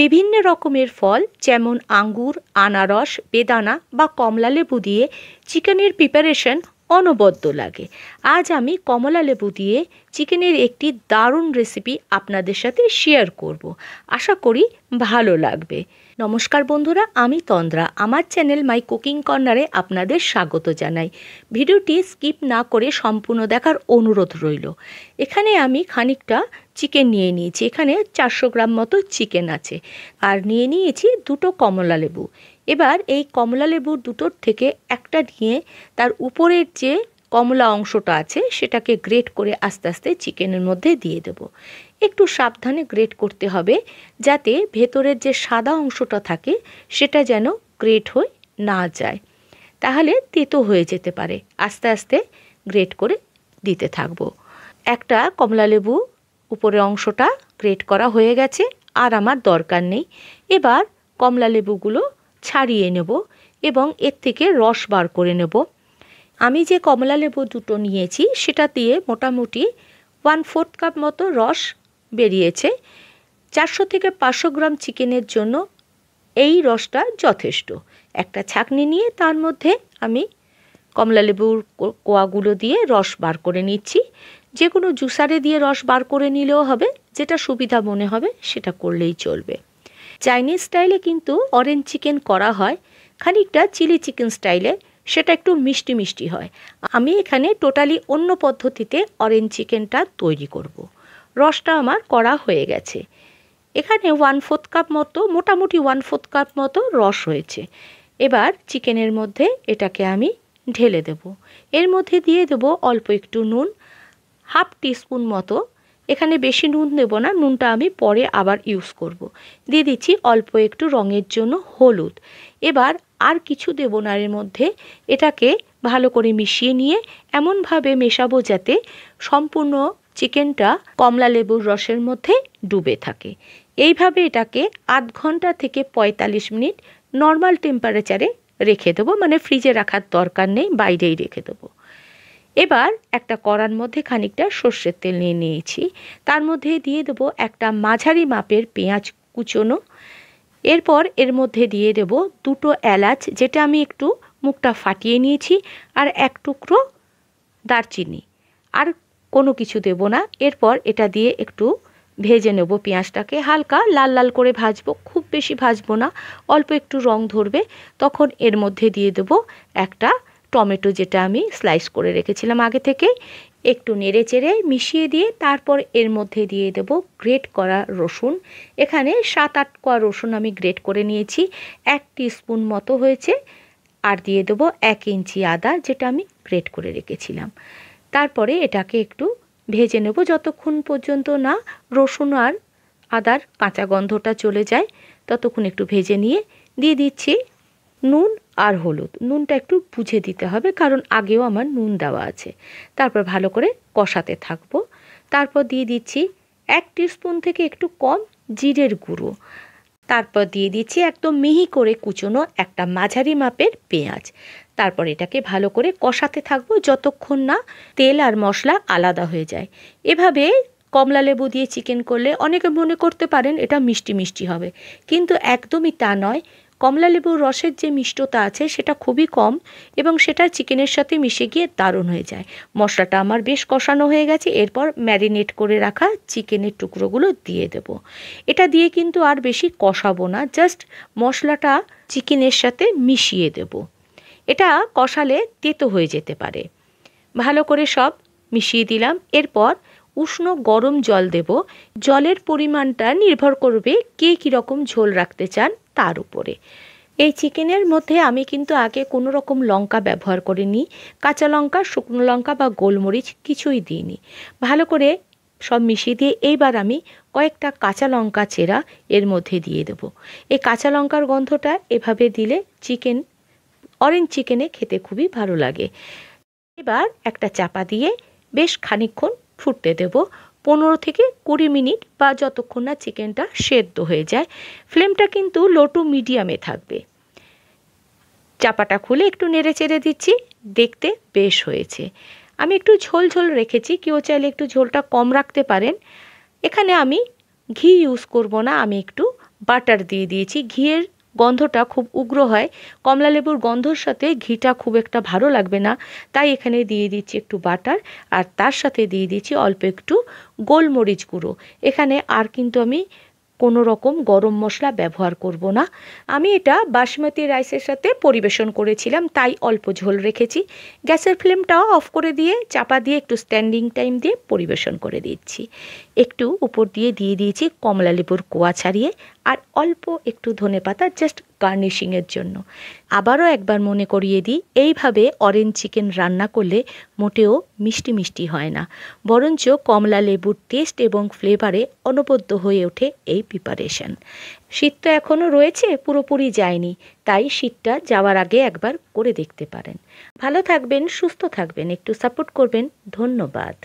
বিভিন্ন রকমের ফল যেমন আঙ্গুর আনারস বেদানা বা কমলালেবু দিয়ে চিকেনের প্রিপারেশন অনবদ্য লাগে আজ আমি কমলা লেবু দিয়ে চিকেনের একটি দারুণ রেসিপি আপনাদের সাথে শেয়ার করব। আশা করি ভালো লাগবে নমস্কার বন্ধুরা আমি তন্দ্রা আমার চ্যানেল মাই কুকিং কর্নারে আপনাদের স্বাগত জানাই ভিডিওটি স্কিপ না করে সম্পূর্ণ দেখার অনুরোধ রইল এখানে আমি খানিকটা চিকেন নিয়ে নিয়েছি এখানে চারশো গ্রাম মতো চিকেন আছে আর নিয়ে নিয়েছি দুটো কমলা লেবু এবার এই কমলা লেবুর দুটোর থেকে একটা নিয়ে তার উপরের যে কমলা অংশটা আছে সেটাকে গ্রেট করে আস্তে আস্তে চিকেনের মধ্যে দিয়ে দেব একটু সাবধানে গ্রেট করতে হবে যাতে ভেতরের যে সাদা অংশটা থাকে সেটা যেন গ্রেট হয়ে না যায় তাহলে তেতো হয়ে যেতে পারে আস্তে আস্তে গ্রেট করে দিতে থাকব একটা কমলা লেবু উপরের অংশটা গ্রেট করা হয়ে গেছে আর আমার দরকার নেই এবার কমলা লেবুগুলো ছাড়িয়ে নেব এবং এর থেকে রস বার করে নেব আমি যে কমলা লেবু দুটো নিয়েছি সেটা দিয়ে মোটামুটি ওয়ান ফোর্থ কাপ মতো রস বেরিয়েছে চারশো থেকে পাঁচশো গ্রাম চিকেনের জন্য এই রসটা যথেষ্ট একটা ছাকনি নিয়ে তার মধ্যে আমি কমলালেবুর কোয়াগুলো দিয়ে রস বার করে নিচ্ছি যে কোনো জুসারে দিয়ে রস বার করে নিলেও হবে যেটা সুবিধা মনে হবে সেটা করলেই চলবে চাইনিজ স্টাইলে কিন্তু অরেঞ্জ চিকেন করা হয় খানিকটা চিলি চিকেন স্টাইলে সেটা একটু মিষ্টি মিষ্টি হয় আমি এখানে টোটালি অন্য পদ্ধতিতে অরেঞ্জ চিকেনটা তৈরি করব। রসটা আমার করা হয়ে গেছে এখানে ওয়ান ফোর্থ কাপ মতো মোটামুটি ওয়ান ফোর্থ কাপ মতো রস হয়েছে এবার চিকেনের মধ্যে এটাকে আমি ঢেলে দেব এর মধ্যে দিয়ে দেব অল্প একটু নুন হাফ টিস্পুন মতো এখানে বেশি নুন দেব না নুনটা আমি পরে আবার ইউজ করব। দিয়ে দিচ্ছি অল্প একটু রঙের জন্য হলুদ এবার আর কিছু দেব না এর মধ্যে এটাকে ভালো করে মিশিয়ে নিয়ে এমনভাবে মেশাবো যাতে সম্পূর্ণ চিকেনটা কমলা লেবুর রসের মধ্যে ডুবে থাকে এইভাবে এটাকে আধ ঘন্টা থেকে ৪৫ মিনিট নর্মাল টেম্পারেচারে রেখে দেবো মানে ফ্রিজে রাখার দরকার নেই বাইরেই রেখে দেবো এবার একটা কড়ার মধ্যে খানিকটা সর্ষের তেল নিয়ে নিয়েছি তার মধ্যে দিয়ে দেব একটা মাঝারি মাপের পেঁয়াজ কুচোনো এরপর এর মধ্যে দিয়ে দেব দুটো এলাচ যেটা আমি একটু মুখটা ফাটিয়ে নিয়েছি আর এক টুকরো দারচিনি আর কোনো কিছু দেব না এরপর এটা দিয়ে একটু ভেজে নেব পেঁয়াজটাকে হালকা লাল লাল করে ভাজবো খুব বেশি ভাজবো না অল্প একটু রং ধরবে তখন এর মধ্যে দিয়ে দেব একটা টমেটো যেটা আমি স্লাইস করে রেখেছিলাম আগে থেকে একটু নেড়ে চেড়ে মিশিয়ে দিয়ে তারপর এর মধ্যে দিয়ে দেব গ্রেট করা রসুন এখানে সাত আট কোয়া রসুন আমি গ্রেট করে নিয়েছি এক স্পুন মতো হয়েছে আর দিয়ে দেব এক ইঞ্চি আদা যেটা আমি গ্রেট করে রেখেছিলাম তারপরে এটাকে একটু ভেজে নেব যতক্ষণ পর্যন্ত না রসুন আর আদার কাঁচা গন্ধটা চলে যায় ততক্ষণ একটু ভেজে নিয়ে দিয়ে দিচ্ছি নুন আর হলুদ নুনটা একটু বুঝে দিতে হবে কারণ আগেও আমার নুন দেওয়া আছে তারপর ভালো করে কষাতে থাকবো তারপর দিয়ে দিচ্ছি এক স্পুন থেকে একটু কম জিরের গুঁড়ো তারপর দিয়ে দিচ্ছি একদম মিহি করে কুচোনো একটা মাঝারি মাপের পেঁয়াজ তারপর এটাকে ভালো করে কষাতে থাকবো যতক্ষণ না তেল আর মশলা আলাদা হয়ে যায় এভাবে কমলা লেবু দিয়ে চিকেন করলে অনেকে মনে করতে পারেন এটা মিষ্টি মিষ্টি হবে কিন্তু একদমই তা নয় কমলালেবুর রসের যে মিষ্টতা আছে সেটা খুবই কম এবং সেটা চিকেনের সাথে মিশে গিয়ে দারুণ হয়ে যায় মশলাটা আমার বেশ কষানো হয়ে গেছে এরপর ম্যারিনেট করে রাখা চিকেনের টুকরোগুলো দিয়ে দেব এটা দিয়ে কিন্তু আর বেশি কষাবো না জাস্ট মশলাটা চিকেনের সাথে মিশিয়ে দেব এটা কষালে তেতো হয়ে যেতে পারে ভালো করে সব মিশিয়ে দিলাম এরপর উষ্ণ গরম জল দেব জলের পরিমাণটা নির্ভর করবে কে কীরকম ঝোল রাখতে চান তার উপরে এই চিকেনের মধ্যে আমি কিন্তু আগে কোনো রকম লঙ্কা ব্যবহার করিনি কাঁচা লঙ্কা শুকনো লঙ্কা বা গোলমরিচ কিছুই দিইনি ভালো করে সব মিশিয়ে দিয়ে এইবার আমি কয়েকটা কাঁচা লঙ্কা চেরা এর মধ্যে দিয়ে দেব এই কাঁচা লঙ্কার গন্ধটা এভাবে দিলে চিকেন অরেঞ্জ চিকেনে খেতে খুবই ভালো লাগে এবার একটা চাপা দিয়ে বেশ খানিক্ষণ ফুটতে দেব পনেরো থেকে কুড়ি মিনিট বা যতক্ষণ না চিকেনটা সেদ্ধ হয়ে যায় ফ্লেমটা কিন্তু লো টু মিডিয়ামে থাকবে চাপাটা খুলে একটু নেড়ে চেড়ে দিচ্ছি দেখতে বেশ হয়েছে আমি একটু ঝোল ঝোল রেখেছি কেউ চাইলে একটু ঝোলটা কম রাখতে পারেন এখানে আমি ঘি ইউজ করব না আমি একটু বাটার দিয়ে দিয়েছি ঘিয়ের গন্ধটা খুব উগ্র হয় কমলা লেবুর গন্ধর সাথে ঘিটা খুব একটা ভালো লাগবে না তাই এখানে দিয়ে দিচ্ছি একটু বাটার আর তার সাথে দিয়ে দিচ্ছি অল্প একটু গোলমরিচ গুঁড়ো এখানে আর কিন্তু আমি কোনো রকম গরম মশলা ব্যবহার করব না আমি এটা বাসমতি রাইসের সাথে পরিবেশন করেছিলাম তাই অল্প ঝোল রেখেছি গ্যাসের ফ্লেমটাও অফ করে দিয়ে চাপা দিয়ে একটু স্ট্যান্ডিং টাইম দিয়ে পরিবেশন করে দিচ্ছি একটু উপর দিয়ে দিয়ে দিয়েছি কমলা লেবুর কোয়া ছাড়িয়ে আর অল্প একটু ধনে পাতা জাস্ট গার্নিশিংয়ের জন্য আবারও একবার মনে করিয়ে দিই এইভাবে অরেঞ্জ চিকেন রান্না করলে মোটেও মিষ্টি মিষ্টি হয় না বরঞ্চ কমলা লেবুর টেস্ট এবং ফ্লেভারে অনবদ্য হয়ে ওঠে এই প্রিপারেশন শীত তো এখনও রয়েছে পুরোপুরি যায়নি তাই শীতটা যাওয়ার আগে একবার করে দেখতে পারেন ভালো থাকবেন সুস্থ থাকবেন একটু সাপোর্ট করবেন ধন্যবাদ